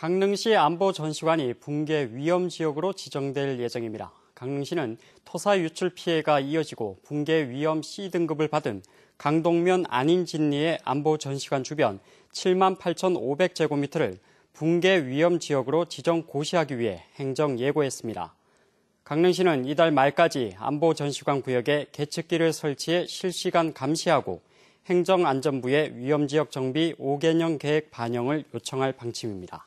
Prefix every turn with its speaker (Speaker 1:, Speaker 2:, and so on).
Speaker 1: 강릉시 안보 전시관이 붕괴 위험 지역으로 지정될 예정입니다. 강릉시는 토사 유출 피해가 이어지고 붕괴 위험 C 등급을 받은 강동면 안인진리의 안보 전시관 주변 7만 8,500제곱미터를 붕괴 위험 지역으로 지정 고시하기 위해 행정 예고했습니다. 강릉시는 이달 말까지 안보 전시관 구역에 개측기를 설치해 실시간 감시하고 행정안전부의 위험지역 정비 5개년 계획 반영을 요청할 방침입니다.